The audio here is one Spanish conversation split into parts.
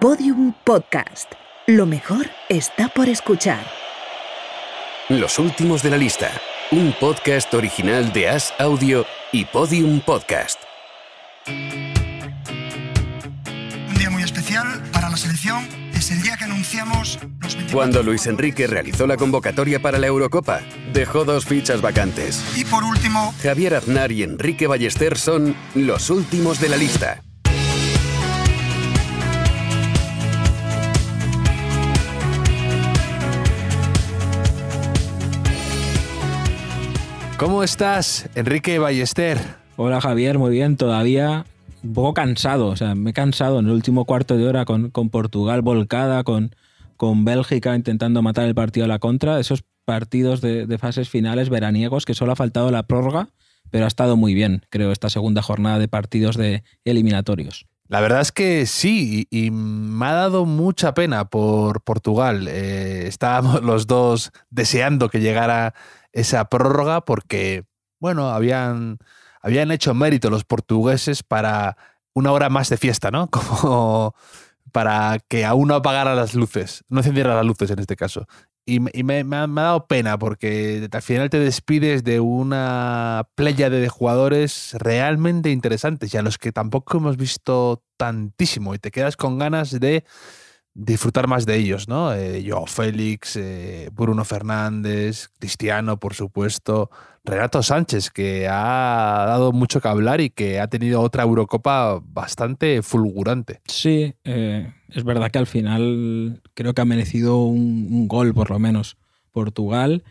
Podium Podcast. Lo mejor está por escuchar. Los últimos de la lista. Un podcast original de As Audio y Podium Podcast. Un día muy especial para la selección. Es el día que anunciamos Cuando Luis Enrique realizó la convocatoria para la Eurocopa, dejó dos fichas vacantes. Y por último, Javier Aznar y Enrique Ballester son los últimos de la lista. ¿Cómo estás, Enrique Ballester? Hola Javier, muy bien, todavía un poco cansado, o sea, me he cansado en el último cuarto de hora con, Portugal volcada, con, con Bélgica intentando matar el partido a la contra, esos partidos de, fases finales veraniegos que solo ha faltado la prórroga, pero ha estado muy bien, creo, esta segunda jornada de partidos de eliminatorios. La verdad es que sí, y, me ha dado mucha pena por Portugal. Eh, estábamos los dos deseando que llegara esa prórroga porque, bueno, habían, habían hecho mérito los portugueses para una hora más de fiesta, ¿no? Como para que aún no apagara las luces, no encendiera las luces en este caso. Y, me, me, ha, dado pena porque al final te despides de una playa de jugadores realmente interesantes y a los que tampoco hemos visto tantísimo y te quedas con ganas de disfrutar más de ellos, ¿no? Eh, yo, Félix, eh, Bruno Fernández, Cristiano, por supuesto, Renato Sánchez, que ha dado mucho que hablar y que ha tenido otra Eurocopa bastante fulgurante. Sí, eh, es verdad que al final creo que ha merecido un, gol, por lo menos, Portugal.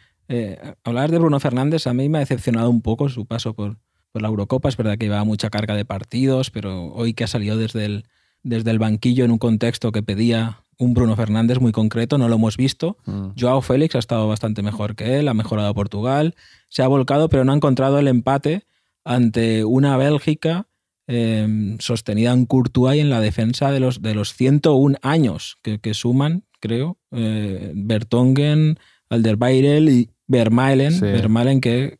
hablar de Bruno Fernández, a mí me ha decepcionado un poco su paso por, la Eurocopa, es verdad que llevaba mucha carga de partidos, pero hoy que ha salido desde el desde el banquillo en un contexto que pedía un Bruno Fernández muy concreto, no lo hemos visto. Mm. Joao Félix ha estado bastante mejor que él, ha mejorado Portugal, se ha volcado, pero no ha encontrado el empate ante una Bélgica em, sostenida en Courtois y en la defensa de los, de los 101 años que, suman, creo, Bertongen, eh, Alderweireld y Vermaelen, Vermaelen que,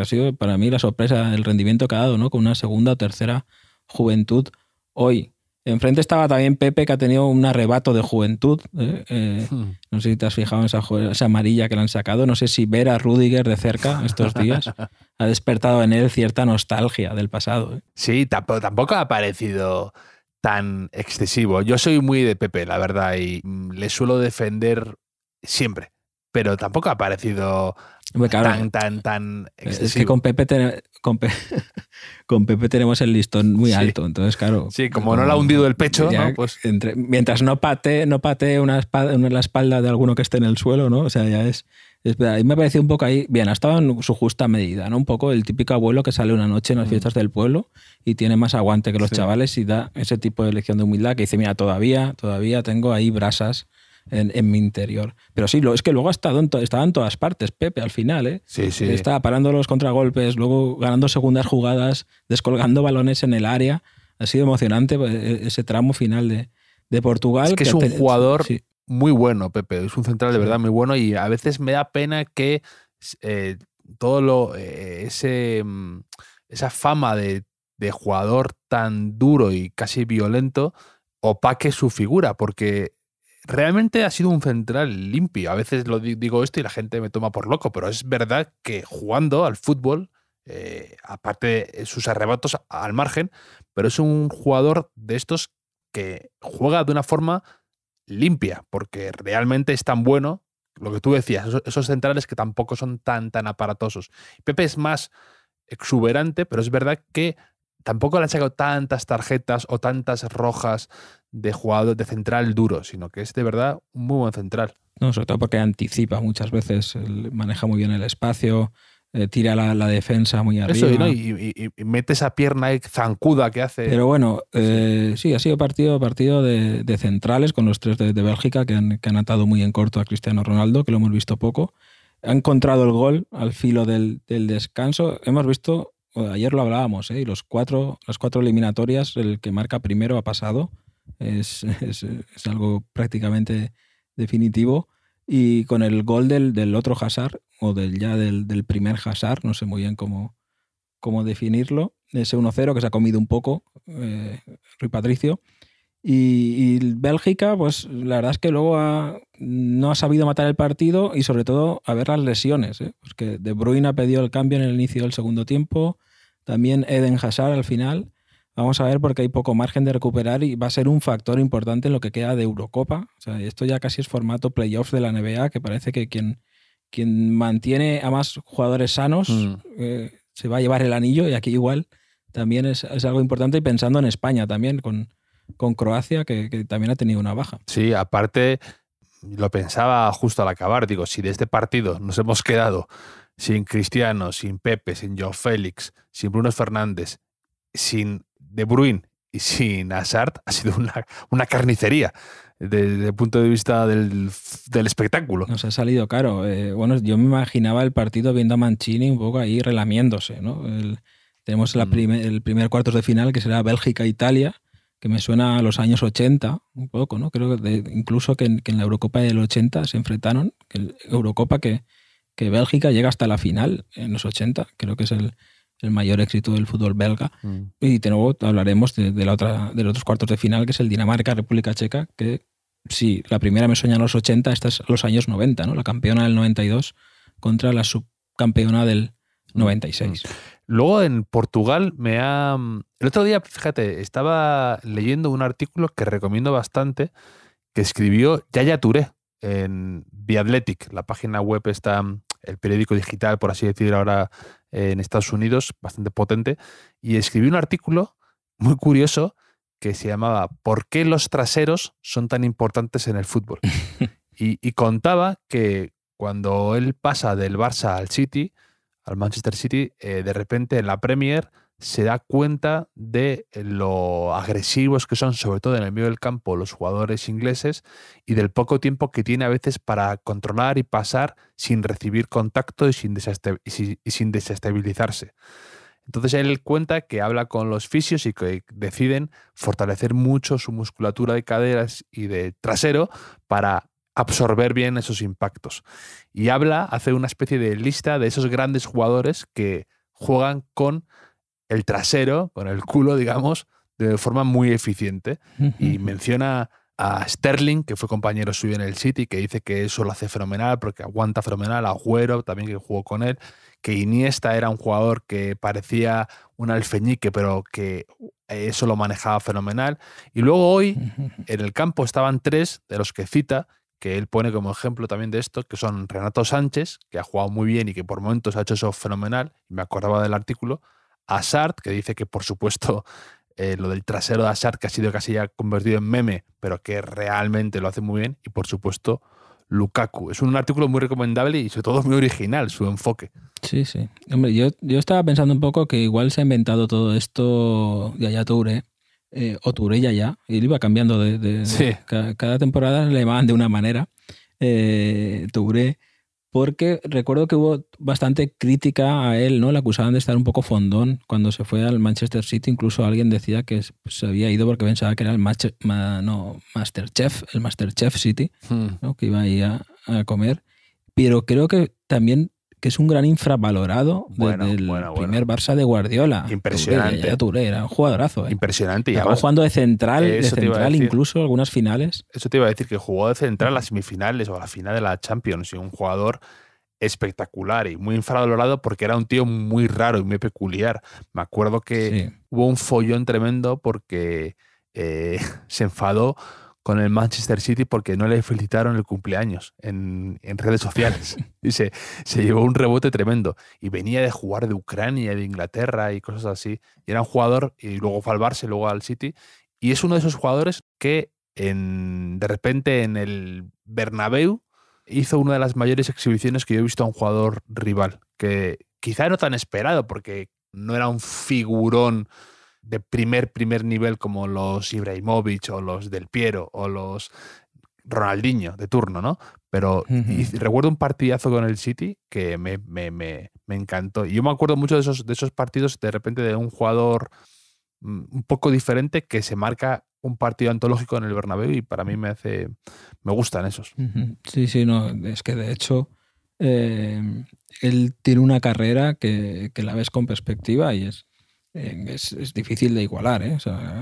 ha sido para mí la sorpresa el rendimiento que ha dado, Con una segunda o tercera juventud hoy. Enfrente estaba también Pepe, que ha tenido un arrebato de juventud. Eh, eh, hmm. No sé si te has fijado en esa, amarilla que le han sacado. No sé si ver a Rudiger de cerca estos días ha despertado en él cierta nostalgia del pasado. Eh. Sí, tampoco ha parecido tan excesivo. Yo soy muy de Pepe, la verdad, y mm, le suelo defender siempre pero tampoco ha parecido tan, tan, eh, tan Es que con Pepe, con, Pepe tenemos el listón muy alto, entonces claro. Sí, como, no le ha hundido el pecho, pues... mientras no patee no pate una, la espalda de alguno que esté en el suelo, ¿no? O sea, ya es... Me a mí me pareció un poco ahí, bien, ha estado en su justa medida, ¿no? Un poco el típico abuelo que sale una noche en las mm. fiestas del pueblo y tiene más aguante que los chavales y da ese tipo de lección de humildad que dice, mira, todavía, todavía tengo ahí brasas en, mi interior. Pero sí, es que luego ha estado en, estaba en todas partes, Pepe, al final. ¿eh? Sí, sí. Estaba parando los contragolpes, luego ganando segundas jugadas, descolgando balones en el área. Ha sido emocionante eh, ese tramo final de, Portugal. Es que, es un jugador muy bueno, Pepe. Es un central de verdad muy bueno y a veces me da pena que eh, todo lo. Eh, ese, mm, esa fama de, de jugador tan duro y casi violento opaque su figura, porque realmente ha sido un central limpio. A veces lo digo esto y la gente me toma por loco, pero es verdad que jugando al fútbol, eh, aparte de sus arrebatos al margen, pero es un jugador de estos que juega de una forma limpia, porque realmente es tan bueno, lo que tú decías, esos, esos centrales que tampoco son tan, tan aparatosos. Pepe es más exuberante, pero es verdad que tampoco le han sacado tantas tarjetas o tantas rojas de jugador de central duro, sino que es de verdad un muy buen central. No, sobre todo porque anticipa muchas veces, maneja muy bien el espacio, eh, tira la, defensa muy arriba. y, mete esa pierna zancuda que hace. Pero bueno, eh, sí, ha sido partido, partido de, centrales con los tres de, Bélgica que han, atado muy en corto a Cristiano Ronaldo, que lo hemos visto poco. Ha encontrado el gol al filo del descanso. Hemos visto ayer lo hablábamos, ¿eh? y los cuatro, las cuatro eliminatorias, el que marca primero ha pasado, es, algo prácticamente definitivo. Y con el gol del, otro Hazard, o del, ya del, primer Hazard, no sé muy bien cómo, cómo definirlo, ese 1-0 que se ha comido un poco eh, Rui Patricio, y, Bélgica, pues la verdad es que luego no ha sabido matar el partido y sobre todo a ver las lesiones. ¿eh? Porque De Bruyne ha pedido el cambio en el inicio del segundo tiempo, también Eden Hazard al final. Vamos a ver porque hay poco margen de recuperar y va a ser un factor importante en lo que queda de Eurocopa. O sea, esto ya casi es formato playoff de la NBA, que parece que quien, quien mantiene a más jugadores sanos mm. eh, se va a llevar el anillo y aquí igual también es, es algo importante y pensando en España también con con Croacia, que, también ha tenido una baja. Sí, aparte, lo pensaba justo al acabar, digo, si de este partido nos hemos quedado sin Cristiano, sin Pepe, sin Joe Félix, sin Bruno Fernández, sin De Bruyne y sin Hazard, ha sido una, carnicería desde el punto de vista del, espectáculo. Nos ha salido caro. Eh, bueno, yo me imaginaba el partido viendo a Mancini un poco ahí relamiéndose, tenemos mm. el primer cuartos de final que será Bélgica-Italia que me suena a los años 80, un poco, ¿no? Creo que incluso que en, la Eurocopa del 80 se enfrentaron, que el Eurocopa que, que, Bélgica llega hasta la final en los 80, creo que es el, mayor éxito del fútbol belga. Mm. Y de hablaremos de, la otra, de los otros cuartos de final, que es el Dinamarca-República Checa, que si la primera me suena en los 80, esta es los años 90, ¿no? La campeona del 92 contra la subcampeona del 96. Luego en Portugal me ha... Mm, el otro día, fíjate, estaba leyendo un artículo que recomiendo bastante que escribió Yaya Touré en The la página web está mm, el periódico digital, por así decirlo ahora en Estados Unidos, bastante potente, y escribió un artículo muy curioso que se llamaba ¿Por qué los traseros son tan importantes en el fútbol? y contaba que cuando él pasa del Barça al City, al Manchester City, eh, de repente en la Premier se da cuenta de eh, lo agresivos que son, sobre todo en el medio del campo, los jugadores ingleses y del poco tiempo que tiene a veces para controlar y pasar sin recibir contacto y sin, y sin desestabilizarse. Entonces él cuenta que habla con los fisios y que deciden fortalecer mucho su musculatura de caderas y de trasero para absorber bien esos impactos. Y habla, hace una especie de lista de esos grandes jugadores que juegan con el trasero, con el culo, digamos, de forma muy eficiente. Y menciona a Sterling, que fue compañero suyo en el City, que dice que eso lo hace fenomenal porque aguanta fenomenal, a Güero, también que jugó con él, que Iniesta era un jugador que parecía un alfeñique, pero que eso lo manejaba fenomenal. Y luego hoy en el campo estaban tres de los que cita, que él pone como ejemplo también de esto, que son Renato Sánchez, que ha jugado muy bien y que por momentos ha hecho eso fenomenal, y me acordaba del artículo, Asart, que dice que por supuesto eh, lo del trasero de Asart, que ha sido casi ya convertido en meme, pero que realmente lo hace muy bien, y por supuesto Lukaku. Es un artículo muy recomendable y sobre todo muy original su enfoque. Sí, sí. Hombre, yo, estaba pensando un poco que igual se ha inventado todo esto de eh eh, touré ya, él iba cambiando de... cada, temporada le llamaban de una manera, eh, Touré, porque recuerdo que hubo bastante crítica a él, ¿no? Le acusaban de estar un poco fondón cuando se fue al Manchester City, incluso alguien decía que pues, se había ido porque pensaba que era el master, no, Masterchef, el Masterchef City, hmm. ¿no? que iba ahí a, a comer, pero creo que también que es un gran infravalorado del primer Barça de Guardiola. Impresionante. era un jugadorazo. ¿eh? Impresionante. Y jugando de central, de central incluso algunas finales. Eso te iba a decir, que jugó de central las semifinales o la final de la Champions. Y un jugador espectacular y muy infravalorado porque era un tío muy raro y muy peculiar. Me acuerdo que hubo un follón tremendo porque eh, se enfadó con el Manchester City porque no le felicitaron el cumpleaños en, redes sociales. y se, llevó un rebote tremendo. Y venía de jugar de Ucrania, de Inglaterra y cosas así. Y era un jugador, y luego fue al luego al City. Y es uno de esos jugadores que en, de repente en el Bernabéu hizo una de las mayores exhibiciones que yo he visto a un jugador rival, que quizá no tan esperado porque no era un figurón de primer, primer nivel como los Ibrahimovic o los Del Piero o los Ronaldinho de turno, ¿no? Pero recuerdo un partidazo con el City que me, encantó. Y yo me acuerdo mucho de esos, de esos partidos de repente de un jugador mm, un poco diferente que se marca un partido antológico en el Bernabéu y para mí me hace me gustan esos. Sí, sí, no, es que de hecho eh, él tiene una carrera que la ves con perspectiva y es, es, es, difícil de igualar, ¿eh?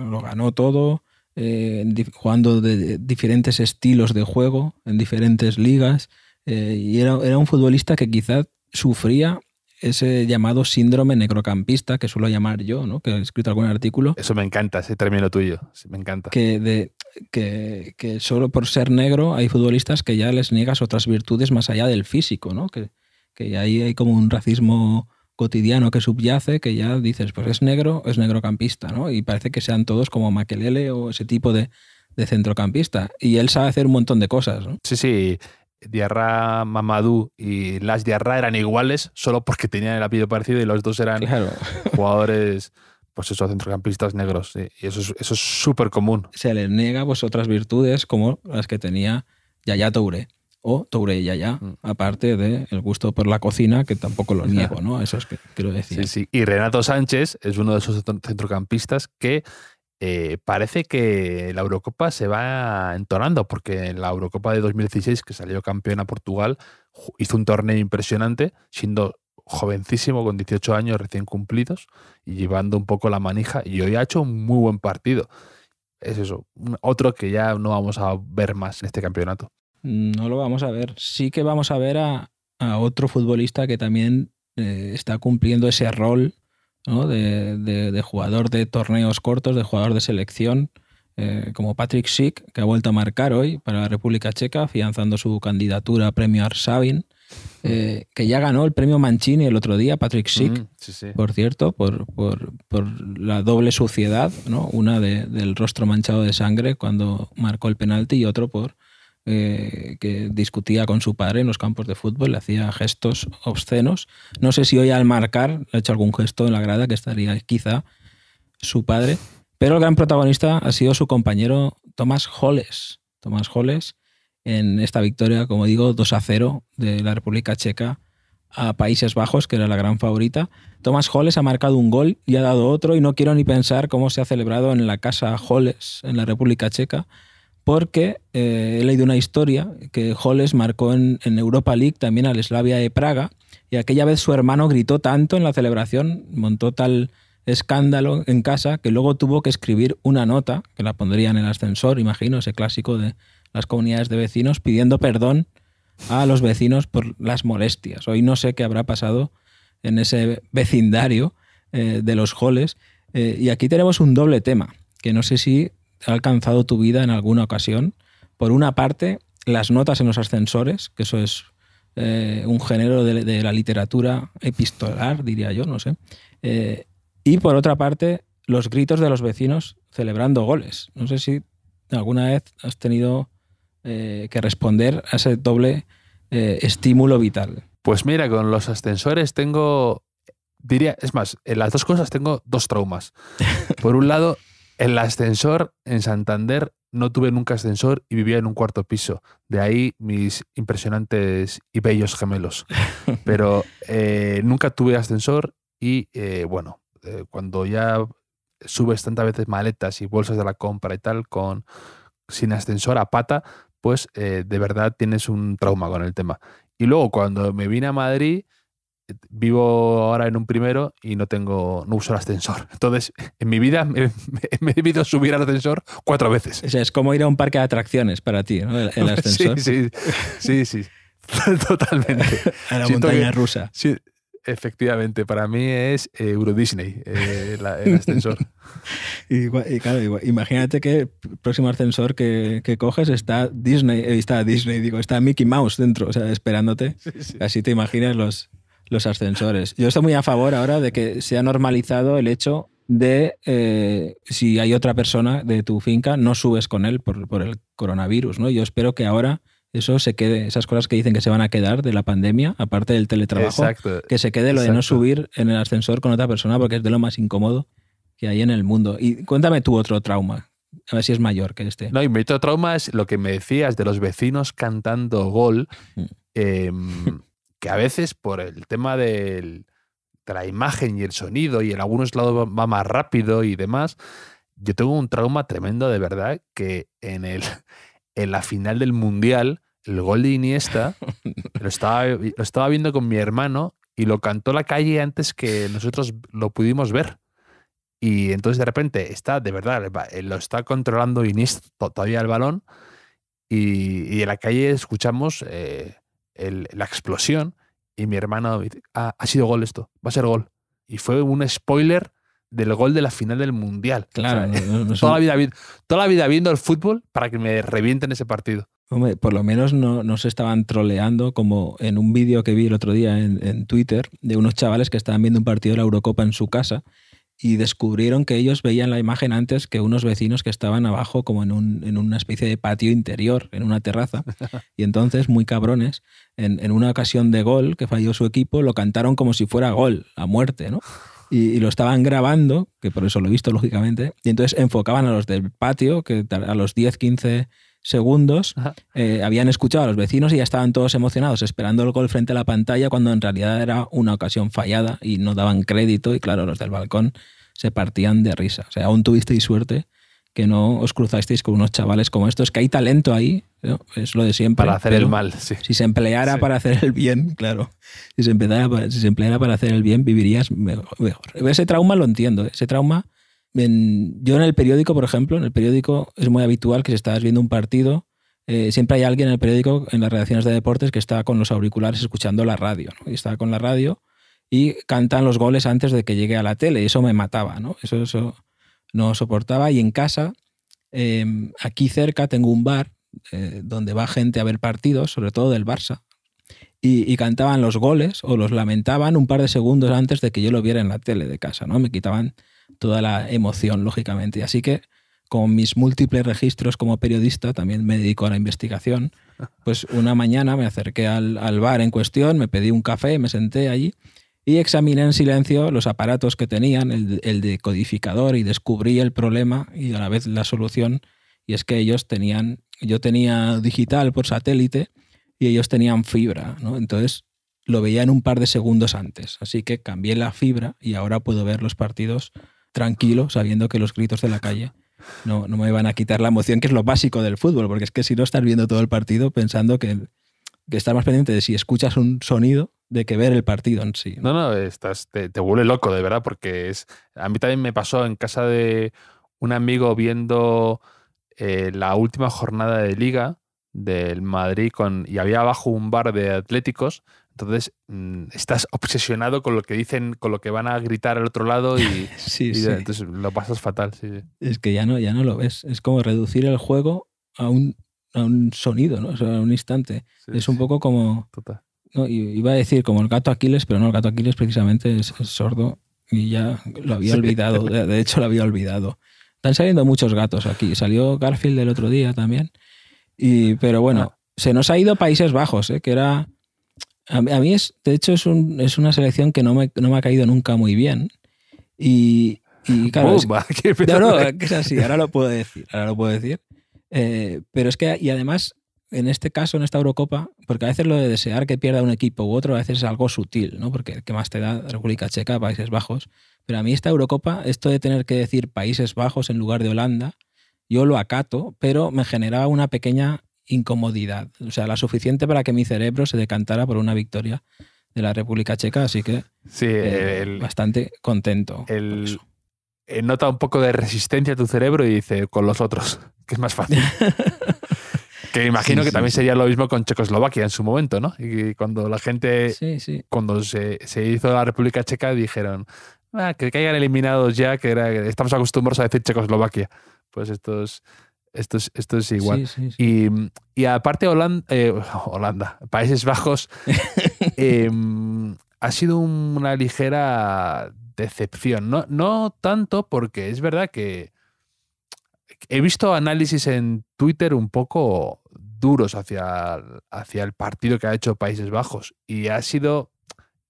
lo ganó todo, eh, jugando de, diferentes estilos de juego, en diferentes ligas, eh, y era, era, un futbolista que quizás sufría ese llamado síndrome necrocampista que suelo llamar yo, que he escrito algún artículo. Eso me encanta, ese término tuyo, me encanta. Que, de, que, que solo por ser negro hay futbolistas que ya les niegas otras virtudes más allá del físico, que, que ahí hay como un racismo cotidiano que subyace que ya dices, pues es negro, es negrocampista, ¿no? Y parece que sean todos como Maquelele o ese tipo de, centrocampista. Y él sabe hacer un montón de cosas, ¿no? Sí, sí. Diarra Mamadou y Las Diarra eran iguales solo porque tenían el apellido parecido y los dos eran jugadores, pues esos centrocampistas negros. Y eso es eso súper común. Se le niega pues, otras virtudes como las que tenía Yaya Touré o ya ya mm. aparte del gusto por la cocina, que tampoco lo niego, ¿no? Eso es que quiero decir. Sí, Y Renato Sánchez es uno de esos centrocampistas que eh, parece que la Eurocopa se va entonando, porque en la Eurocopa de 2016, que salió campeón a Portugal, hizo un torneo impresionante, siendo jovencísimo, con 18 años recién cumplidos, y llevando un poco la manija, y hoy ha hecho un muy buen partido. Es eso, otro que ya no vamos a ver más en este campeonato no lo vamos a ver. Sí que vamos a ver a, otro futbolista que también eh, está cumpliendo ese rol de, jugador de torneos cortos, de jugador de selección, eh, como Patrick Schick, que ha vuelto a marcar hoy para la República Checa, afianzando su candidatura a premio Arsabin. Eh, que ya ganó el premio Mancini el otro día, Patrick mm, Schick, por cierto, por, la doble suciedad, ¿no? una del rostro manchado de sangre cuando marcó el penalti y otro por eh, que discutía con su padre en los campos de fútbol, le hacía gestos obscenos. No sé si hoy al marcar le ha hecho algún gesto en la grada, que estaría quizá su padre, pero el gran protagonista ha sido su compañero Tomás Holles. Tomás Holles en esta victoria, como digo, 2 a 0 de la República Checa a Países Bajos, que era la gran favorita. Tomás Holles ha marcado un gol y ha dado otro, y no quiero ni pensar cómo se ha celebrado en la casa Holles, en la República Checa, porque eh, he leído una historia que Holles marcó en, Europa League también al Slavia de Praga y aquella vez su hermano gritó tanto en la celebración, montó tal escándalo en casa que luego tuvo que escribir una nota, que la pondría en el ascensor, imagino, ese clásico de las comunidades de vecinos, pidiendo perdón a los vecinos por las molestias. Hoy no sé qué habrá pasado en ese vecindario eh, de los Holles. Eh, y aquí tenemos un doble tema, que no sé si ha alcanzado tu vida en alguna ocasión. Por una parte, las notas en los ascensores, que eso es eh, un género de, la literatura epistolar, diría yo, no sé. Eh, y por otra parte, los gritos de los vecinos celebrando goles. No sé si alguna vez has tenido eh, que responder a ese doble estímulo vital. Pues mira, con los ascensores tengo, diría, es más, en las dos cosas tengo dos traumas. Por un lado, el ascensor en Santander no tuve nunca ascensor y vivía en un cuarto piso. De ahí mis impresionantes y bellos gemelos. Pero eh, nunca tuve ascensor y eh, bueno, eh, cuando ya subes tantas veces maletas y bolsas de la compra y tal con sin ascensor a pata, pues de verdad tienes un trauma con el tema. Y luego cuando me vine a Madrid, vivo ahora en un primero y no tengo, no uso el ascensor. Entonces, en mi vida me, he debido subir al ascensor cuatro veces. es como ir a un parque de atracciones para ti, ¿no? El, ascensor. Sí, sí, sí, Totalmente. A la montaña rusa. Sí, efectivamente. Para mí es eh, Euro Disney, eh, el ascensor. y, claro, imagínate que el próximo ascensor que, coges está Disney, eh, está Disney, digo, está Mickey Mouse dentro, o sea, esperándote. Así te imaginas los los ascensores. Yo estoy muy a favor ahora de que se ha normalizado el hecho de eh, si hay otra persona de tu finca, no subes con él por, el coronavirus, ¿no? Yo espero que ahora eso se quede, esas cosas que dicen que se van a quedar de la pandemia, aparte del teletrabajo, que se quede lo de no subir en el ascensor con otra persona porque es de lo más incómodo que hay en el mundo. Y cuéntame tu otro trauma. A ver si es mayor que este. No, y mi otro trauma es lo que me decías de los vecinos cantando gol. Mm. Em, que a veces por el tema de la imagen y el sonido y en algunos lados va más rápido y demás, yo tengo un trauma tremendo de verdad que en, el, en la final del Mundial, el gol de Iniesta, lo, estaba, lo estaba viendo con mi hermano y lo cantó la calle antes que nosotros lo pudimos ver. Y entonces de repente está, de verdad, lo está controlando Iniesta todavía el balón y, y en la calle escuchamos... Eh, la explosión y mi hermano ah, ha sido gol esto, va a ser gol. Y fue un spoiler del gol de la final del Mundial. Claro. toda, la vida, toda la vida viendo el fútbol para que me revienten ese partido. por lo menos no, se estaban troleando como en un vídeo que vi el otro día en, en, Twitter de unos chavales que estaban viendo un partido de la Eurocopa en su casa y descubrieron que ellos veían la imagen antes que unos vecinos que estaban abajo como en, una especie de patio interior, en una terraza. Y entonces, muy cabrones, en, una ocasión de gol que falló su equipo, lo cantaron como si fuera gol, a muerte, ¿no? Y, lo estaban grabando, que por eso lo he visto lógicamente, y entonces enfocaban a los del patio, que a los 10, 15 segundos eh, habían escuchado a los vecinos y ya estaban todos emocionados esperando el gol frente a la pantalla cuando en realidad era una ocasión fallada y no daban crédito y claro, los del balcón se partían de risa. O sea, aún tuvisteis suerte que no os cruzasteis con unos chavales como estos, que hay talento ahí, es lo de siempre. Para hacer el mal, sí. Si se empleara para hacer el bien, claro. Si se, si se empleara para hacer el bien, vivirías mejor. Ese trauma lo entiendo, ¿eh? ese trauma yo en el periódico, por ejemplo, en el periódico es muy habitual que si estabas viendo un partido, eh, siempre hay alguien en el periódico, en las redacciones de deportes, que está con los auriculares escuchando la radio, Y está con la radio y cantan los goles antes de que llegue a la tele. Y eso me mataba, ¿no? Eso, eso no soportaba. Y en casa, em, aquí cerca tengo un bar eh, donde va gente a ver partidos, sobre todo del Barça. Y, y, cantaban los goles o los lamentaban un par de segundos antes de que yo lo viera en la tele de casa, ¿no? Me quitaban toda la emoción, lógicamente. Así que con mis múltiples registros como periodista, también me dedico a la investigación, pues una mañana me acerqué al, bar en cuestión, me pedí un café, me senté allí y examiné en silencio los aparatos que tenían, el, el, decodificador, y descubrí el problema y a la vez la solución. Y es que ellos tenían, yo tenía digital por satélite y ellos tenían fibra, ¿no? Entonces lo veía en un par de segundos antes. Así que cambié la fibra y ahora puedo ver los partidos tranquilo sabiendo que los gritos de la calle no, no me van a quitar la emoción, que es lo básico del fútbol, porque es que si no estás viendo todo el partido pensando que, que estás más pendiente de si escuchas un sonido de que ver el partido en sí. No, no, estás, te, huele vuelve loco, de verdad, porque es. A mí también me pasó en casa de un amigo viendo eh, la última jornada de liga del Madrid con, y había abajo un bar de atléticos entonces mm, estás obsesionado con lo que dicen, con lo que van a gritar al otro lado y, entonces lo pasas fatal. es que ya no, ya no lo ves. Es como reducir el juego a un, sonido, ¿no? a un instante. es un poco como. Total. iba a decir como el gato Aquiles, pero no, el gato Aquiles precisamente es, sordo y ya lo había olvidado. De hecho, lo había olvidado. Están saliendo muchos gatos aquí. Salió Garfield el otro día también. Y, pero bueno, ah. se nos ha ido Países Bajos, ¿eh? que era a, mí es, de hecho, es, es una selección que no me, ha caído nunca muy bien. Y, ahora lo puedo decir, ahora lo puedo decir. Eh, pero es que, y además, en este caso, en esta Eurocopa, porque a veces lo de desear que pierda un equipo u otro, a veces es algo sutil, ¿no? Porque ¿qué más te da República Checa, Países Bajos? Pero a mí esta Eurocopa, esto de tener que decir Países Bajos en lugar de Holanda, yo lo acato, pero me generaba una pequeña incomodidad, o sea, la suficiente para que mi cerebro se decantara por una victoria de la República Checa, así que sí, eh, bastante contento. El, nota un poco de resistencia a tu cerebro y dice, con los otros, que es más fácil. que imagino que también sería lo mismo con Checoslovaquia en su momento, ¿no? Y cuando la gente, cuando se, hizo la República Checa, dijeron, ah, que, hayan eliminado ya, que era, estamos acostumbrados a decir Checoslovaquia. Pues estos esto es, igual. Y, aparte eh, Holanda, Países Bajos, em, ha sido una ligera decepción. No, tanto porque es verdad que he visto análisis en Twitter un poco duros hacia, hacia el partido que ha hecho Países Bajos. Y ha sido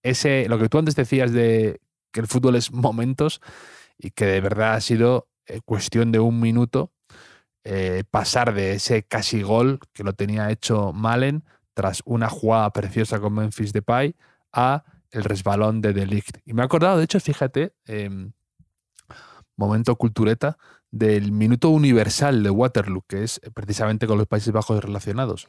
ese, lo que tú antes decías de que el fútbol es momentos y que de verdad ha sido eh, cuestión de un minuto eh, pasar de ese casi gol que lo tenía hecho Malen tras una jugada preciosa con Memphis Depay a el resbalón de Delict. Y me ha acordado, de hecho, fíjate, em, momento cultureta, del minuto universal de Waterloo, que es eh, precisamente con los Países Bajos relacionados,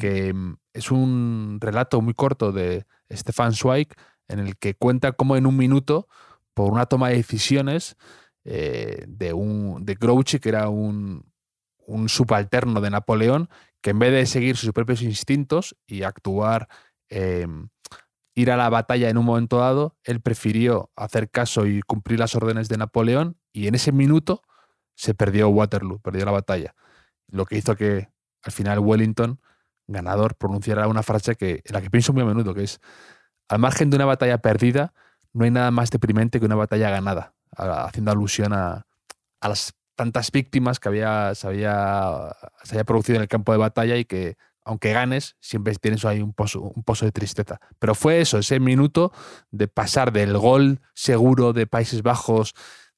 que em, es un relato muy corto de Stefan Zweig en el que cuenta cómo en un minuto, por una toma de decisiones eh, de, un, de Grouchy, que era un un subalterno de Napoleón que en vez de seguir sus propios instintos y actuar, em, ir a la batalla en un momento dado, él prefirió hacer caso y cumplir las órdenes de Napoleón y en ese minuto se perdió Waterloo, perdió la batalla. Lo que hizo que al final Wellington, ganador, pronunciara una frase que, en la que pienso muy a menudo, que es, al margen de una batalla perdida, no hay nada más deprimente que una batalla ganada, haciendo alusión a las tantas víctimas que había, se, había, se había producido en el campo de batalla y que aunque ganes, siempre tienes ahí un pozo, un pozo de tristeza. Pero fue eso, ese minuto de pasar del gol seguro de Países Bajos,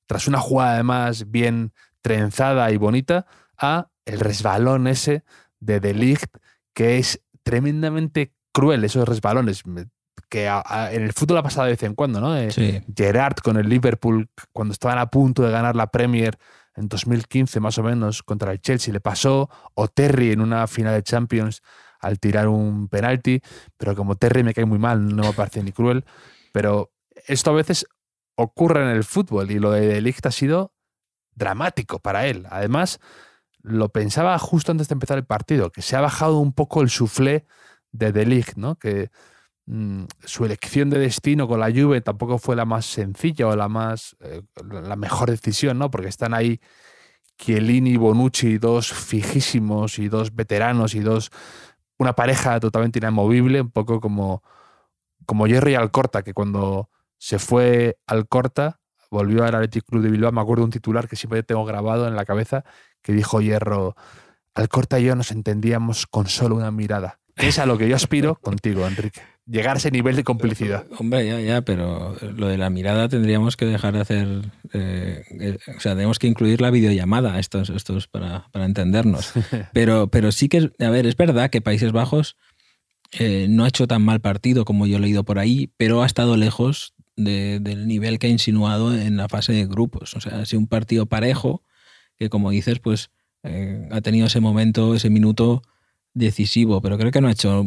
tras una jugada además bien trenzada y bonita, a el resbalón ese de De Ligt, que es tremendamente cruel, esos resbalones que en el fútbol ha pasado de vez en cuando, ¿no? Gerard con el Liverpool, cuando estaban a punto de ganar la Premier, en 2015 más o menos contra el Chelsea le pasó, o Terry en una final de Champions al tirar un penalti, pero como Terry me cae muy mal, no me parece ni cruel, pero esto a veces ocurre en el fútbol y lo de Delict ha sido dramático para él. Además, lo pensaba justo antes de empezar el partido, que se ha bajado un poco el suflé de Delict, ¿no? Que Mm, su elección de destino con la lluvia tampoco fue la más sencilla o la más eh, la mejor decisión, ¿no? Porque están ahí y Bonucci, dos fijísimos y dos veteranos y dos una pareja totalmente inamovible, un poco como como Jerry Alcorta, que cuando se fue Alcorta volvió al Athletic Club de Bilbao, me acuerdo un titular que siempre tengo grabado en la cabeza que dijo Hierro Alcorta y yo nos entendíamos con solo una mirada es a lo que yo aspiro contigo, Enrique. Llegar a ese nivel de complicidad. Hombre, ya, ya, pero lo de la mirada tendríamos que dejar de hacer. Eh, eh, o sea, tenemos que incluir la videollamada, estos, estos para, para entendernos. Pero, pero sí que, a ver, es verdad que Países Bajos eh, no ha hecho tan mal partido como yo he leído por ahí, pero ha estado lejos del nivel que ha insinuado en la fase de grupos. O sea, ha sido un partido parejo que, como dices, pues ha tenido ese momento, ese minuto decisivo, pero creo que no ha hecho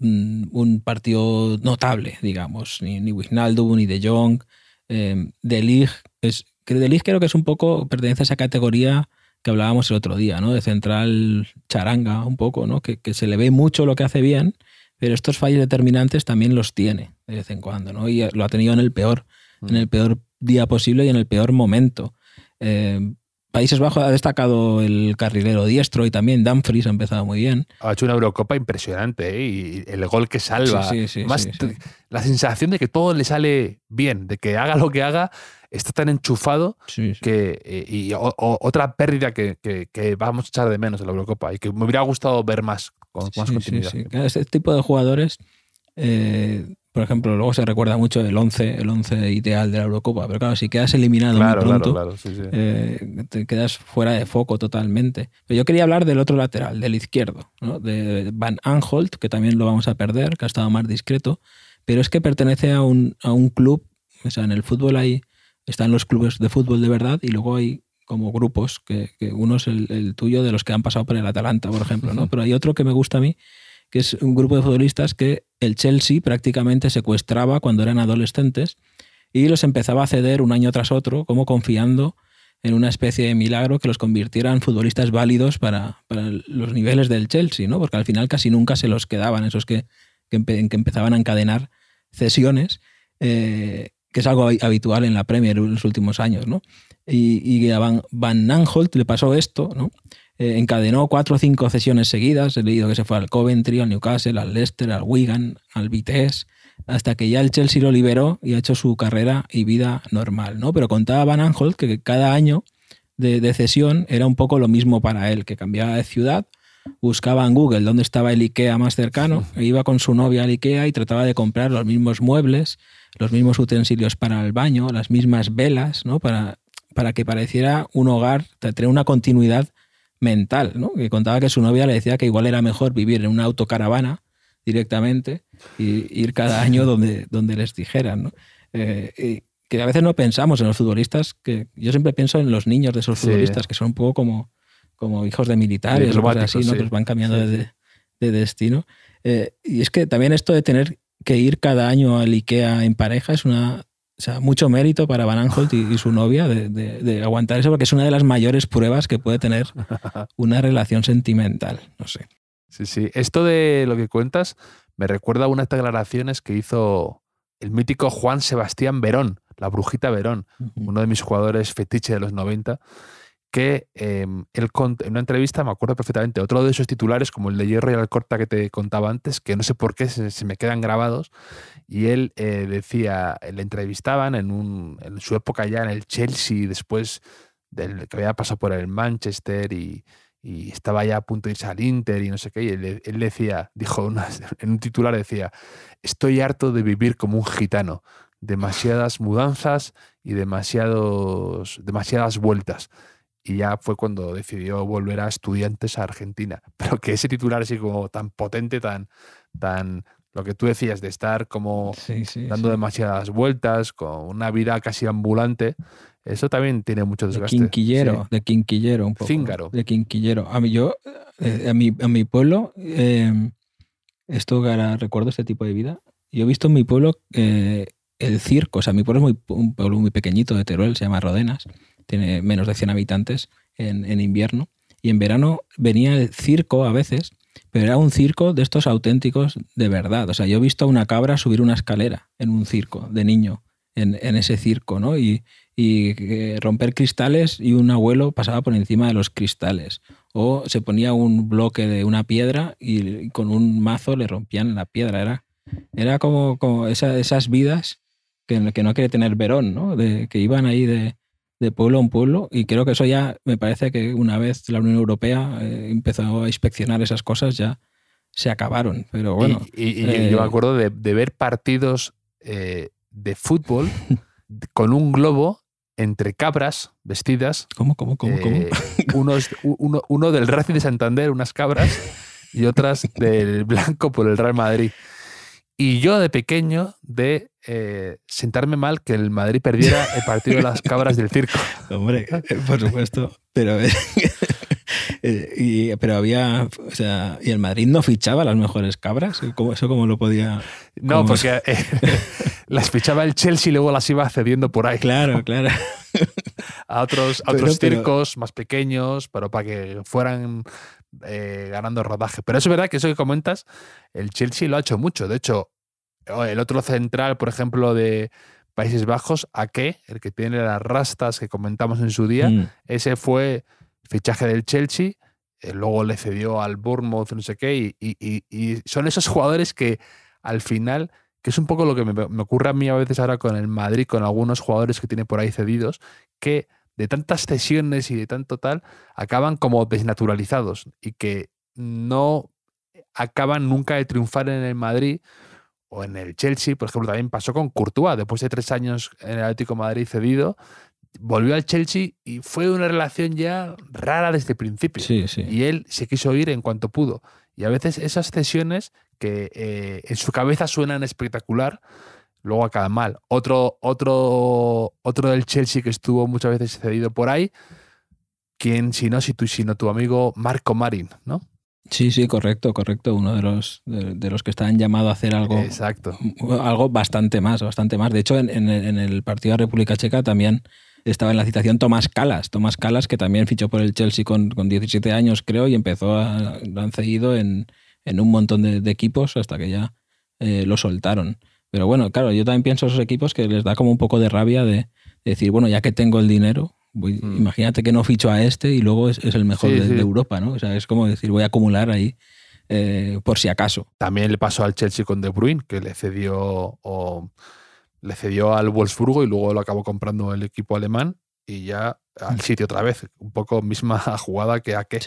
mm, un partido notable, digamos, ni, ni Wijnaldum, ni De Jong. Eh, de de creo que es un poco, pertenece a esa categoría que hablábamos el otro día, ¿no? De central charanga, un poco, ¿no? Que, se le ve mucho lo que hace bien, pero estos fallos determinantes también los tiene de vez en cuando, ¿no? Y lo ha tenido en el peor, en mm. el peor día posible y en el peor momento. Em, Países Bajos ha destacado el carrilero diestro y también Dumfries ha empezado muy bien. Ha hecho una Eurocopa impresionante ¿eh? y el gol que salva. la sensación de que todo le sale bien, de que haga lo que haga, está tan enchufado que eh, y, otra pérdida que, vamos a echar de menos en la Eurocopa y que me hubiera gustado ver más con, más continuidad. Este tipo de jugadores eh, por ejemplo, luego se recuerda mucho el 11, el 11 ideal de la Eurocopa, pero claro, si quedas eliminado muy pronto, eh, te quedas fuera de foco totalmente. Pero yo quería hablar del otro lateral, del izquierdo, de Van Anholt, que también lo vamos a perder, que ha estado más discreto, pero es que pertenece a un, a un club, o sea, en el fútbol ahí están los clubes de fútbol de verdad y luego hay como grupos, que, uno es el, el, tuyo de los que han pasado por el Atalanta, por ejemplo, ¿no? Pero hay otro que me gusta a mí, que es un grupo de futbolistas que el Chelsea prácticamente secuestraba cuando eran adolescentes y los empezaba a ceder un año tras otro, como confiando en una especie de milagro que los convirtiera en futbolistas válidos para, los niveles del Chelsea, ¿no? Porque al final casi nunca se los quedaban esos que, empezaban a encadenar cesiones. Eh, que es algo habitual en la Premier en los últimos años, ¿no? Y, y a Van, Van le pasó esto, ¿no? Eh, encadenó cuatro o cinco cesiones seguidas. He leído que se fue al Coventry, al Newcastle, al Leicester, al Wigan, al Vitesse, hasta que ya el Chelsea lo liberó y ha hecho su carrera y vida normal. ¿no? Pero contaba Van Aanholt que cada año de, cesión era un poco lo mismo para él, que cambiaba de ciudad, buscaba en Google dónde estaba el IKEA más cercano, e iba con su novia al IKEA y trataba de comprar los mismos muebles, los mismos utensilios para el baño, las mismas velas, ¿no? para, para que pareciera un hogar, tener una continuidad mental, ¿no? que contaba que su novia le decía que igual era mejor vivir en una autocaravana directamente y ir cada año donde, donde les dijeran. Eh, que a veces no pensamos en los futbolistas, que yo siempre pienso en los niños de esos futbolistas, que son un poco como, como hijos de militares, o así, que van cambiando de, destino. Eh, y es que también esto de tener que ir cada año al IKEA en pareja es una o sea, mucho mérito para Van Anholt y, su novia de, aguantar eso, porque es una de las mayores pruebas que puede tener una relación sentimental. No sé. Sí, sí. Esto de lo que cuentas me recuerda a unas declaraciones que hizo el mítico Juan Sebastián Verón, la brujita Verón, uno de mis jugadores fetiche de los 90, que em, en una entrevista, me acuerdo perfectamente, otro de esos titulares, como el de Hierro y Alcorta que te contaba antes, que no sé por qué se, me quedan grabados, y él eh, decía, eh, le entrevistaban en, su época ya en el Chelsea, después que había pasado por el Manchester y, estaba ya a punto de irse al Inter y no sé qué, y él, decía, dijo en un titular, decía, estoy harto de vivir como un gitano, demasiadas mudanzas y demasiados, demasiadas vueltas y ya fue cuando decidió volver a estudiantes a Argentina. Pero que ese titular así como tan potente, tan, tan lo que tú decías, de estar como dando demasiadas vueltas, con una vida casi ambulante, eso también tiene mucho desgaste. De quinquillero, de quinquillero un poco. De quinquillero. A mí, yo, eh, eh. a, mi, pueblo, eh, esto ahora recuerdo este tipo de vida. Yo he visto en mi pueblo eh, el circo, o sea, mi pueblo es un pueblo muy pequeñito de Teruel, se llama Rodenas tiene menos de 100 habitantes en, invierno. Y en verano venía el circo a veces, pero era un circo de estos auténticos de verdad. O sea, yo he visto a una cabra subir una escalera en un circo de niño, en, ese circo, ¿no? Y, eh, romper cristales y un abuelo pasaba por encima de los cristales. O se ponía un bloque de una piedra y con un mazo le rompían la piedra. Era, era como, como esas vidas que, que no quiere tener Verón, ¿no? De, que iban ahí de, de pueblo en pueblo y creo que eso ya me parece que una vez la Unión Europea eh, empezó a inspeccionar esas cosas ya se acabaron. Pero bueno. Y, yo me eh, acuerdo de, ver partidos eh, de fútbol con un globo entre cabras vestidas. como como Unos, uno, uno del Racing de Santander, unas cabras, y otras del Blanco por el Real Madrid. Y yo de pequeño, de eh, sentarme mal que el Madrid perdiera el partido de las cabras del circo. Hombre, eh, por supuesto, pero... Eh, y, pero había, o sea, y el Madrid no fichaba las mejores cabras, ¿eso cómo lo podía? no, porque las fichaba el Chelsea y luego las iba cediendo por ahí. Claro, claro. a otros, otros circos más pequeños, pero para que fueran eh, ganando rodaje. Pero es verdad que eso que comentas, el Chelsea lo ha hecho mucho. De hecho, el otro central, por ejemplo, de Países Bajos, Ake, el que tiene las rastas que comentamos en su día, mm. ese fue fichaje del Chelsea. Eh, luego le cedió al Bournemouth, no sé qué, y, son esos jugadores que al final, que es un poco lo que me ocurre a mí a veces ahora con el Madrid, con algunos jugadores que tiene por ahí cedidos, que de tantas cesiones y de tanto tal, acaban como desnaturalizados y que no acaban nunca de triunfar en el Madrid o en el Chelsea. Por ejemplo, también pasó con Courtois, después de tres años en el Atlético Madrid cedido, volvió al Chelsea y fue una relación ya rara desde el principio. Y él se quiso ir en cuanto pudo. Y a veces esas cesiones que eh, en su cabeza suenan espectacular, luego acaba mal. Otro, otro, otro del Chelsea que estuvo muchas veces cedido por ahí, quien si no, si tú, sino tu amigo Marco Marín, ¿no? Sí, sí, correcto, correcto. Uno de los, de, los que están llamados a hacer algo. Exacto. Algo bastante más, bastante más. De hecho, en, el partido de República Checa también estaba en la citación Tomás Calas. Tomás Calas, que también fichó por el Chelsea con, con 17 años, creo, y empezó a. lo han cedido en, un montón de, equipos hasta que ya eh, lo soltaron. Pero bueno, claro, yo también pienso a esos equipos que les da como un poco de rabia de, decir, bueno, ya que tengo el dinero, mm. imagínate que no ficho a este y luego es, el mejor de, Europa, ¿no? O sea, es como decir, voy a acumular ahí eh, por si acaso. También le pasó al Chelsea con De Bruyne, que le cedió, o, le cedió al Wolfsburgo y luego lo acabó comprando el equipo alemán y ya al sitio mm. otra vez. Un poco misma jugada que a que.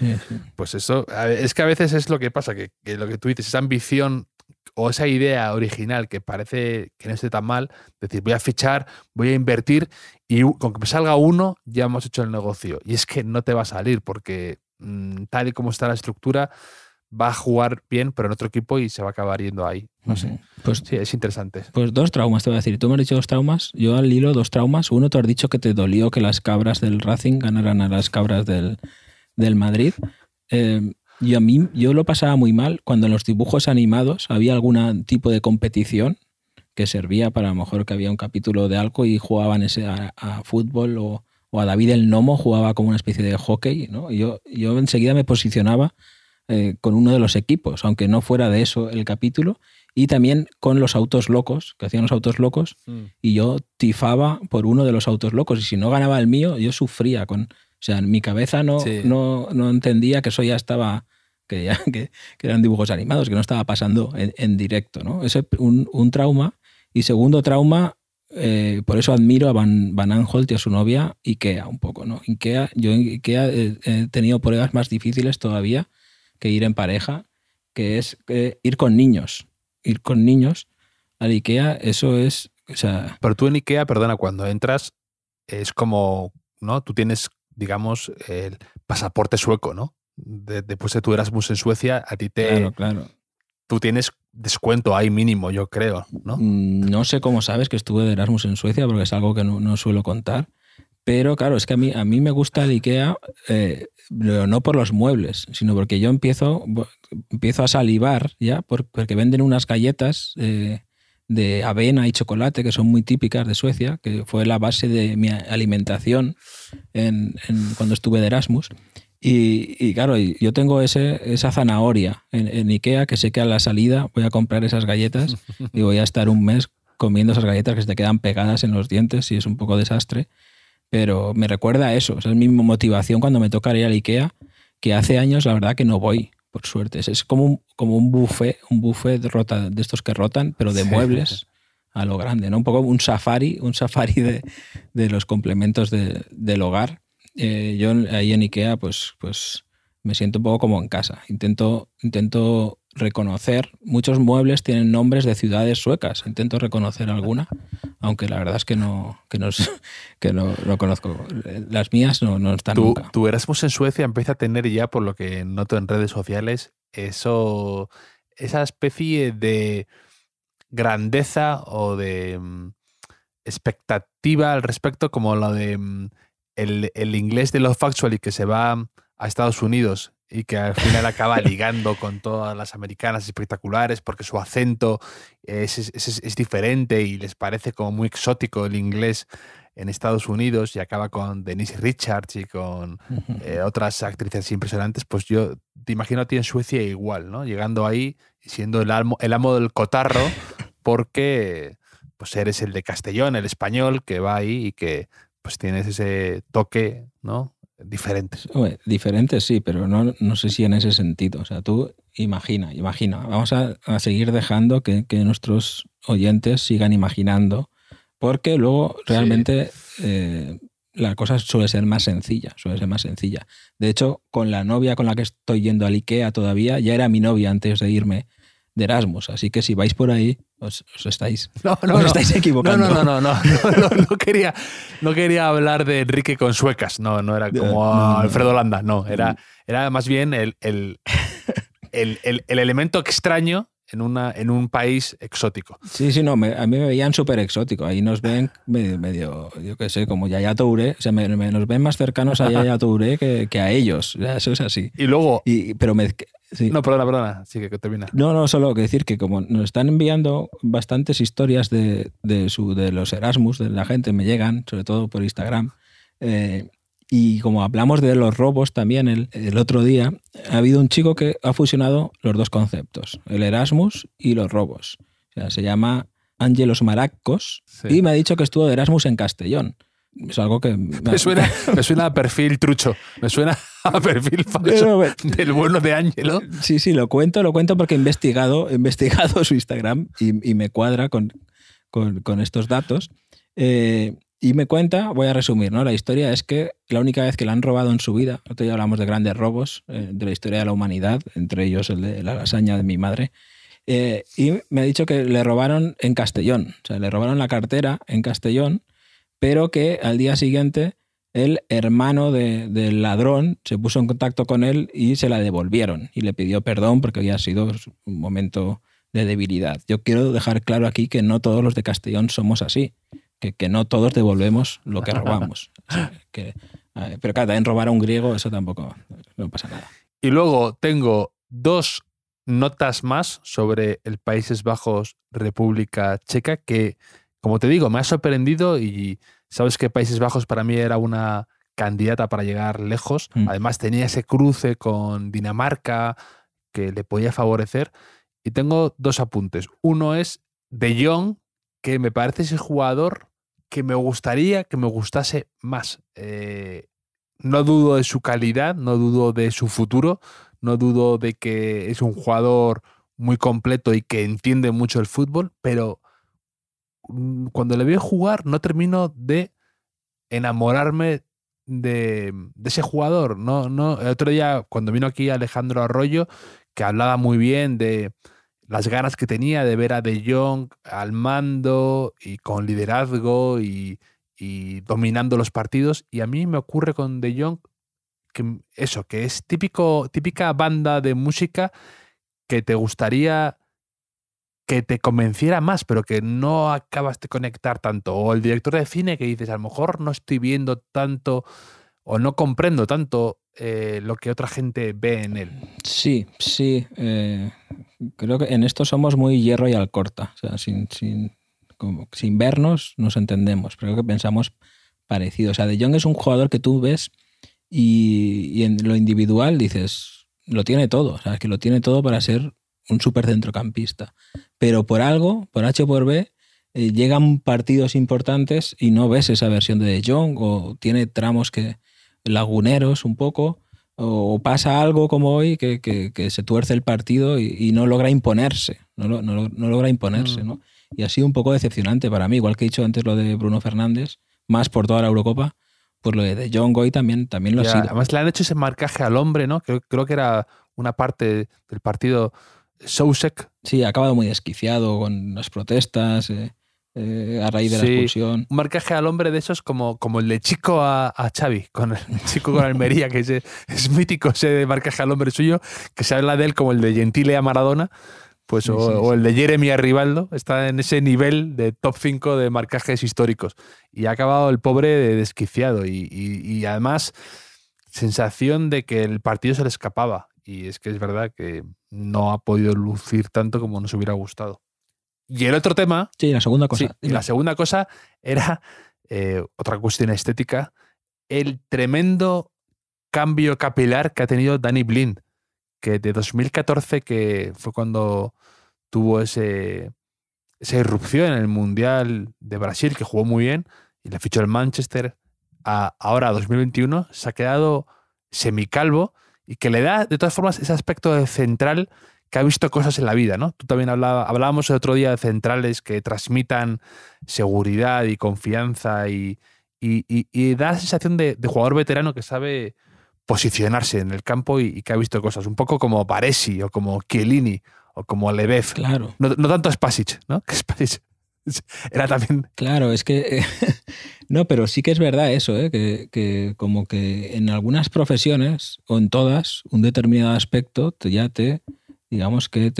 Pues eso, es que a veces es lo que pasa, que, que lo que tú dices, esa ambición o esa idea original que parece que no esté tan mal, decir, voy a fichar, voy a invertir y con que salga uno ya hemos hecho el negocio. Y es que no te va a salir porque mm, tal y como está la estructura va a jugar bien, pero en otro equipo y se va a acabar yendo ahí. No sé. Pues, sí, es interesante. Pues dos traumas te voy a decir. Tú me has dicho dos traumas, yo al hilo dos traumas. Uno, te has dicho que te dolió que las cabras del Racing ganaran a las cabras del, del Madrid. Eh, y a mí yo lo pasaba muy mal cuando en los dibujos animados había algún tipo de competición que servía para a lo mejor que había un capítulo de algo y jugaban ese a, fútbol o, o, a David el Nomo jugaba como una especie de hockey. ¿no? Yo, yo enseguida me posicionaba eh, con uno de los equipos, aunque no fuera de eso el capítulo, y también con los autos locos, que hacían los autos locos, mm. y yo tifaba por uno de los autos locos, y si no ganaba el mío, yo sufría con, o sea, en mi cabeza no, no, no entendía que eso ya estaba, que, ya, que, eran dibujos animados, que no estaba pasando en, directo. ¿no? Ese es un, un, trauma. Y segundo trauma, eh, por eso admiro a Van, Van Anholt y a su novia Ikea un poco. ¿no? Ikea, yo en Ikea he, tenido pruebas más difíciles todavía que ir en pareja, que es ir con niños. Ir con niños al Ikea, eso es... O sea, Pero tú en Ikea, perdona, cuando entras es como, ¿no? Tú tienes digamos, el pasaporte sueco, ¿no? después de tu Erasmus en Suecia, a ti te. Claro, claro. Tú tienes descuento ahí mínimo, yo creo, ¿no? Mm, no sé cómo sabes que estuve de Erasmus en Suecia, porque es algo que no, suelo contar. Pero claro, es que a mí, a mí me gusta el IKEA, eh, no por los muebles, sino porque yo empiezo, empiezo a salivar ya, porque venden unas galletas. Eh, de avena y chocolate, que son muy típicas de Suecia, que fue la base de mi alimentación cuando estuve de Erasmus. Y, claro, yo tengo ese, esa zanahoria en, Ikea que sé que a la salida voy a comprar esas galletas y voy a estar un mes comiendo esas galletas que se te quedan pegadas en los dientes y es un poco desastre. Pero me recuerda a eso, esa es mi motivación cuando me toca ir al Ikea, que hace años la verdad que no voy por suerte. Es como un, como un buffet, un buffet de, estos que rotan, pero de muebles a lo grande, ¿no? Un poco un safari, un safari de, los complementos del hogar. Eh, yo ahí en IKEA, pues, pues me siento un poco como en casa. Intento, intento reconocer, muchos muebles tienen nombres de ciudades suecas, intento reconocer alguna, aunque la verdad es que no, que no, que no lo conozco. Las mías no, no están. tu Erasmus en Suecia empieza a tener ya, por lo que noto en redes sociales, eso, esa especie de grandeza o de mm, expectativa al respecto, como lo de mm, el, inglés de los y que se va a Estados Unidos y que al final acaba ligando con todas las americanas espectaculares porque su acento es, diferente y les parece como muy exótico el inglés en Estados Unidos y acaba con Denise Richards y con eh, otras actrices impresionantes, pues yo te imagino a ti en Suecia igual, ¿no? Llegando ahí y siendo el amo, el amo del cotarro porque pues eres el de Castellón, el español que va ahí y que pues tienes ese toque, ¿no? diferentes. diferentes sí, pero no, no, sé si en ese sentido. O sea, tú imagina, imagina. Vamos a, seguir dejando que, nuestros oyentes sigan imaginando, porque luego realmente eh, la cosa suele ser más sencilla, suele ser más sencilla. De hecho, con la novia con la que estoy yendo al IKEA todavía, ya era mi novia antes de irme de Erasmus. Así que si vais por ahí, os, estáis, no, no, estáis equivocando. No, no, no, no, no, quería, no quería hablar de Enrique con suecas. No, no era como Alfredo Landa. No, era, mm. era más bien el, el, elemento extraño en, una, en un país exótico. Sí, sí, no, a mí me veían súper exótico. Ahí nos ven medio, yo qué sé, como Yaya Touré. O sea, nos ven más cercanos a Yaya Touré que, que a ellos. Eso es así. Y luego... pero me, no, perdona, perdona. Sí, que, termina. No, no, solo que decir que como nos están enviando bastantes historias de, de, su, de los Erasmus, de la gente, me llegan, sobre todo por Instagram. Eh, y como hablamos de los robos también el, otro día, ha habido un chico que ha fusionado los dos conceptos, el Erasmus y los robos. se llama Ángelos Maracos y me ha dicho que estuvo de Erasmus en Castellón algo que. Me suena, me suena a perfil trucho. Me suena a perfil falso eh, del bueno de Ángel Sí, sí, lo cuento, lo cuento porque he investigado, he investigado su Instagram y, y me cuadra con, con, estos datos. Eh, y me cuenta, voy a resumir, ¿no? La historia es que la única vez que la han robado en su vida, nosotros ya hablamos de grandes robos eh, de la historia de la humanidad, entre ellos el de la lasaña de mi madre, y me ha dicho que le robaron en Castellón, o sea, le robaron la cartera en Castellón pero que al día siguiente el hermano de, del ladrón se puso en contacto con él y se la devolvieron y le pidió perdón porque había sido un momento de debilidad. Yo quiero dejar claro aquí que no todos los de Castellón somos así, que, no todos devolvemos lo que robamos. pero claro, también robar a un griego, eso tampoco no pasa nada. Y luego tengo dos notas más sobre el Países Bajos, República Checa, que como te digo, me ha sorprendido y sabes que Países Bajos para mí era una candidata para llegar lejos. Mm. Además tenía ese cruce con Dinamarca que le podía favorecer. Y tengo dos apuntes. Uno es De Jong, que me parece ese jugador que me gustaría que me gustase más. Eh, no dudo de su calidad, no dudo de su futuro, no dudo de que es un jugador muy completo y que entiende mucho el fútbol, pero Mm, cuando le veo jugar, no termino de enamorarme de, ese jugador. No, no, el otro día, cuando vino aquí Alejandro Arroyo, que hablaba muy bien de las ganas que tenía de ver a De Jong al mando y con liderazgo y, dominando los partidos. Y a mí me ocurre con De Jong que eso, que es típico, típica banda de música que te gustaría que te convenciera más, pero que no acabas de conectar tanto. O el director de cine que dices, a lo mejor no estoy viendo tanto o no comprendo tanto eh, lo que otra gente ve en él. Sí, sí. Eh, creo que en esto somos muy hierro y al corta. O sea, sin, sin, sin vernos nos entendemos. Creo que pensamos parecido. O sea, De Jong es un jugador que tú ves y, en lo individual dices, lo tiene todo. O sea, que lo tiene todo para ser un super centrocampista. Pero por algo, por H o por B, eh, llegan partidos importantes y no ves esa versión de De Jong o tiene tramos que laguneros un poco o pasa algo como hoy que, se tuerce el partido y, no logra imponerse, no, logra imponerse, mm. Y ha sido un poco decepcionante para mí, igual que he dicho antes lo de Bruno Fernández, más por toda la Eurocopa, por pues lo de, de John hoy también, también lo ha sido. Además le han hecho ese marcaje al hombre, ¿no? creo que era una parte del partido Sousek. Sí, ha acabado muy desquiciado con las protestas eh, eh, a raíz de la expulsión. Un marcaje al hombre de esos como, como el de Chico a, Xavi, con el Chico con Almería, que es, es, mítico ese marcaje al hombre suyo, que se habla de él como el de Gentile a Maradona. Pues, o, el de Jeremy Rivaldo, está en ese nivel de top 5 de marcajes históricos. Y ha acabado el pobre de desquiciado. y además, sensación de que el partido se le escapaba y es que es verdad que no ha podido lucir tanto como nos hubiera gustado. Y el otro tema. Sí, la segunda cosa. Sí, y la segunda cosa era eh, otra cuestión estética. El tremendo cambio capilar que ha tenido Danny Blind, que de 2014, que fue cuando tuvo ese, esa irrupción en el Mundial de Brasil, que jugó muy bien, y le fichó el Manchester, a, ahora 2021, se ha quedado semicalvo y que le da, de todas formas, ese aspecto de central que ha visto cosas en la vida, ¿no? Tú también hablaba, hablábamos el otro día de centrales que transmitan seguridad y confianza y, y, da la sensación de, jugador veterano que sabe posicionarse en el campo y, que ha visto cosas, un poco como Baresi o como Chiellini o como Lebev. Claro. No, tanto Spasic, ¿no? Que Spasic era también... Claro, es que... Eh, no, pero sí que es verdad eso, ¿eh? que, como que en algunas profesiones, o en todas, un determinado aspecto ya te, digamos que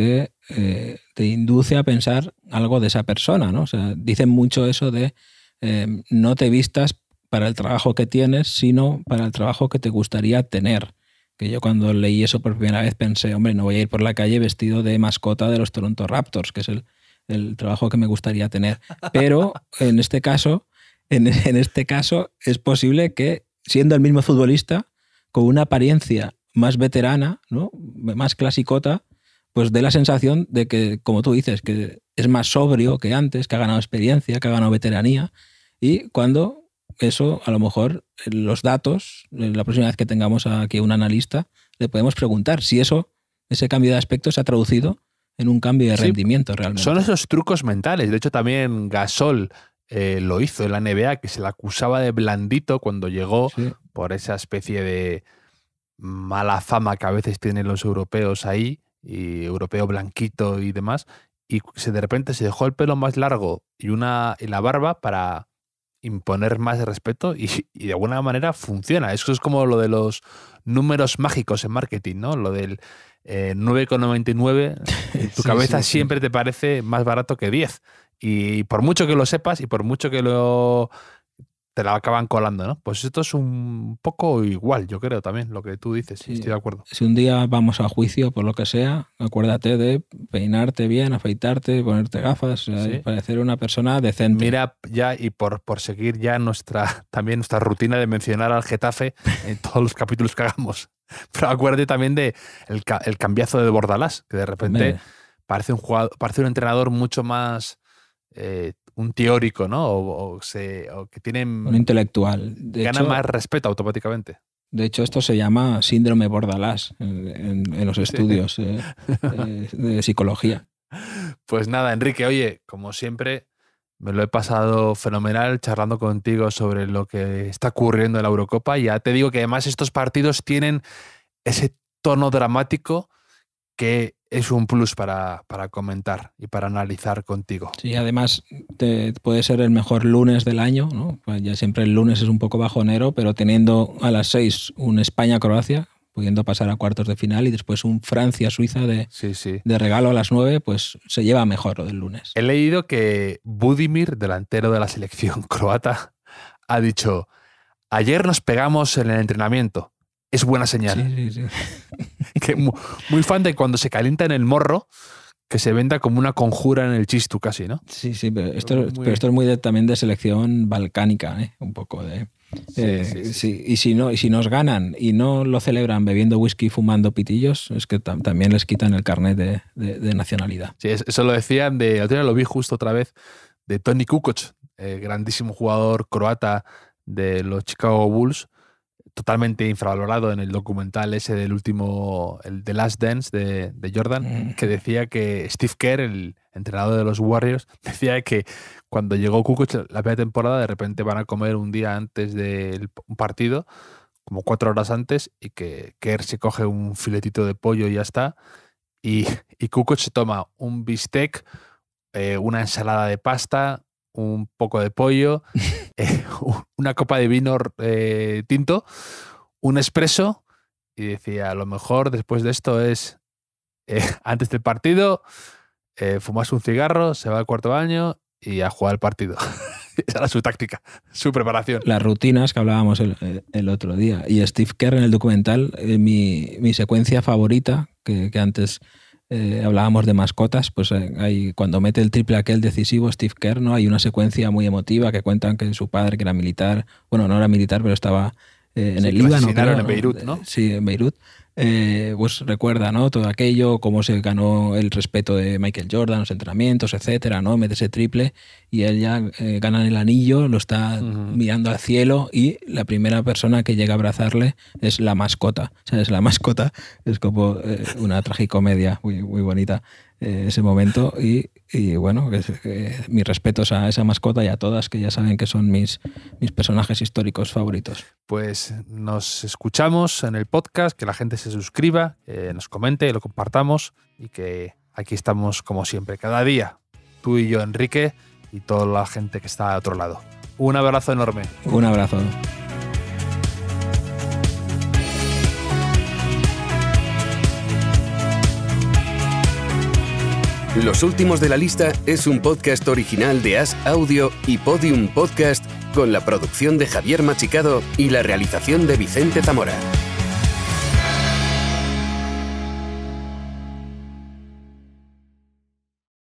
eh, te, induce a pensar algo de esa persona, ¿no? O sea, dicen mucho eso de em, no te vistas para el trabajo que tienes, sino para el trabajo que te gustaría tener. Que yo cuando leí eso por primera vez pensé, hombre, no voy a ir por la calle vestido de mascota de los Toronto Raptors, que es el trabajo que me gustaría tener. Pero en este caso en, este caso es posible que, siendo el mismo futbolista, con una apariencia más veterana, ¿no? más clasicota, pues dé la sensación de que, como tú dices, que es más sobrio que antes, que ha ganado experiencia, que ha ganado veteranía, y cuando eso, a lo mejor, eh, los datos, eh, la próxima vez que tengamos aquí un analista, le podemos preguntar si eso, ese cambio de aspecto se ha traducido en un cambio de rendimiento realmente. Son esos trucos mentales. De hecho, también Gasol eh, lo hizo en la NBA, que se la acusaba de blandito cuando llegó por esa especie de mala fama que a veces tienen los europeos ahí, y europeo blanquito y demás, y se, de repente se dejó el pelo más largo y, una, y la barba para imponer más respeto y, de alguna manera funciona. Eso es como lo de los números mágicos en marketing, ¿no? Lo del 9,99, eh, tu cabeza siempre te parece más barato que 10. Y por mucho que lo sepas y por mucho que lo se la acaban colando, ¿no? Pues esto es un poco igual, yo creo también, lo que tú dices, sí, estoy de acuerdo. Si un día vamos a juicio por lo que sea, acuérdate de peinarte bien, afeitarte, ponerte gafas, parecer una persona decente. Mira ya, y por, por seguir ya nuestra, también nuestra rutina de mencionar al Getafe en todos los capítulos que hagamos. Pero acuérdate también de el, cambiazo de Bordalás, que de repente parece un jugador, parece un entrenador mucho más eh, un teórico, ¿no? O, que tienen... Un intelectual. gana más respeto automáticamente. De hecho, esto se llama síndrome Bordalás en, los estudios eh, eh, de psicología. Pues nada, Enrique, oye, como siempre, me lo he pasado fenomenal charlando contigo sobre lo que está ocurriendo en la Eurocopa. Ya te digo que además estos partidos tienen ese tono dramático que es un plus para, comentar y para analizar contigo. Sí, además puede ser el mejor lunes del año, Pues ya siempre el lunes es un poco bajonero, pero teniendo a las seis un España-Croacia, pudiendo pasar a cuartos de final y después un Francia-Suiza de, de regalo a las nueve, pues se lleva mejor lo del lunes. He leído que Budimir, delantero de la selección croata, ha dicho, ayer nos pegamos en el entrenamiento es buena señal. que muy, fan de cuando se calienta en el morro, que se venda como una conjura en el chistu casi, ¿no? Sí, sí, pero esto, pero esto es muy de, también de selección balcánica, ¿eh? un poco de... Eh, y, si no, y si nos ganan y no lo celebran bebiendo whisky y fumando pitillos, es que también les quitan el carnet de, nacionalidad. Sí, eso lo decían de. lo vi justo otra vez de Tony Kukoc, el eh, grandísimo jugador croata de los Chicago Bulls, totalmente infravalorado en el documental ese del último, el The Last Dance de, Jordan, mm. que decía que Steve Kerr, el entrenador de los Warriors, decía que cuando llegó Kukoc la primera temporada, de repente van a comer un día antes del partido, como cuatro horas antes, y que Kerr se coge un filetito de pollo y ya está, y, y Kukoc se toma un bistec, eh, una ensalada de pasta, un poco de pollo, eh, una copa de vino eh, tinto, un espresso y decía, a lo mejor después de esto es, eh, antes del partido, fumas un cigarro, se va al cuarto baño y a jugar el partido. Esa era su táctica, su preparación. Las rutinas que hablábamos el, otro día. Y Steve Kerr en el documental, mi, mi secuencia favorita, que antes eh, hablábamos de mascotas, pues eh, hay, cuando mete el triple aquel decisivo Steve Kerr, ¿no? hay una secuencia muy emotiva que cuentan que su padre, que era militar, bueno, no era militar, pero estaba eh, en el Líbano. en Beirut, eh, ¿no? Sí, en Beirut. Eh, pues recuerda, ¿no? Todo aquello, cómo se ganó el respeto de Michael Jordan, los entrenamientos, etcétera, ¿no? Mete ese triple y él ya gana el anillo, lo está mirando al cielo y la primera persona que llega a abrazarle es la mascota. O sea, es la mascota, es como una tragicomedia muy, muy bonita. Eh, ese momento. Y, bueno, mis respetos a esa mascota y a todas que ya saben que son mis, mis personajes históricos favoritos. Pues nos escuchamos en el podcast, que la gente se suscriba, eh, nos comente, lo compartamos y que aquí estamos como siempre, cada día, tú y yo, Enrique, y toda la gente que está a otro lado. Un abrazo enorme. Un abrazo. Los últimos de la lista es un podcast original de As Audio y Podium Podcast con la producción de Javier Machicado y la realización de Vicente Zamora.